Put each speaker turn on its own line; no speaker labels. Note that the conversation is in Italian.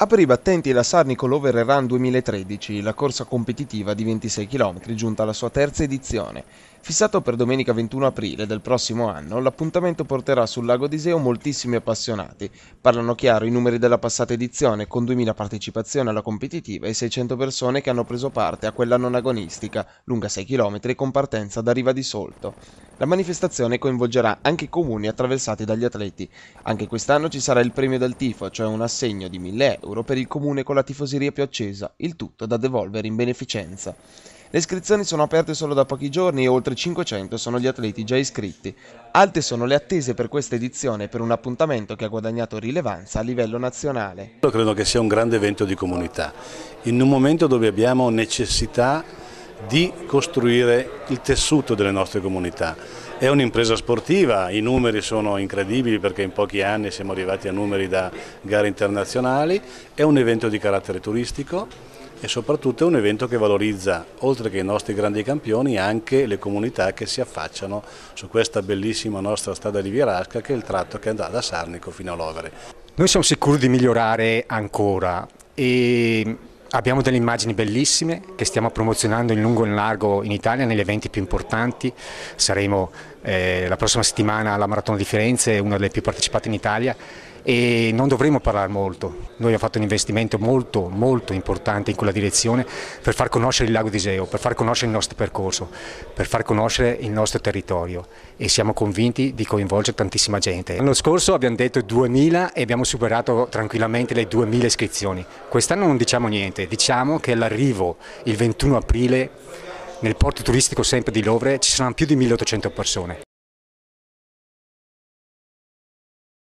Apriva attenti la Sarnico Sarnicol Run 2013, la corsa competitiva di 26 km giunta alla sua terza edizione. Fissato per domenica 21 aprile del prossimo anno, l'appuntamento porterà sul lago di Seo moltissimi appassionati. Parlano chiaro i numeri della passata edizione, con 2000 partecipazioni alla competitiva e 600 persone che hanno preso parte a quella non agonistica, lunga 6 km con partenza da Riva di Solto. La manifestazione coinvolgerà anche i comuni attraversati dagli atleti. Anche quest'anno ci sarà il premio del tifo, cioè un assegno di 1000 euro per il comune con la tifoseria più accesa, il tutto da devolvere in beneficenza. Le iscrizioni sono aperte solo da pochi giorni e oltre 500 sono gli atleti già iscritti. Alte sono le attese per questa edizione per un appuntamento che ha guadagnato rilevanza a livello nazionale.
Io credo che sia un grande evento di comunità, in un momento dove abbiamo necessità di costruire il tessuto delle nostre comunità. È un'impresa sportiva, i numeri sono incredibili perché in pochi anni siamo arrivati a numeri da gare internazionali, è un evento di carattere turistico e soprattutto è un evento che valorizza, oltre che i nostri grandi campioni, anche le comunità che si affacciano su questa
bellissima nostra strada di Vierasca che è il tratto che andrà da Sarnico fino all'Overe. Noi siamo sicuri di migliorare ancora e Abbiamo delle immagini bellissime che stiamo promozionando in lungo e in largo in Italia negli eventi più importanti. Saremo eh, la prossima settimana alla Maratona di Firenze, una delle più partecipate in Italia e non dovremo parlare molto. Noi abbiamo fatto un investimento molto, molto importante in quella direzione per far conoscere il lago di Seo, per far conoscere il nostro percorso, per far conoscere il nostro territorio e siamo convinti di coinvolgere tantissima gente. L'anno scorso abbiamo detto 2000 e abbiamo superato tranquillamente le 2000 iscrizioni. Quest'anno non diciamo niente, diciamo che all'arrivo il 21 aprile nel porto turistico sempre di Lovre ci saranno più di 1800 persone.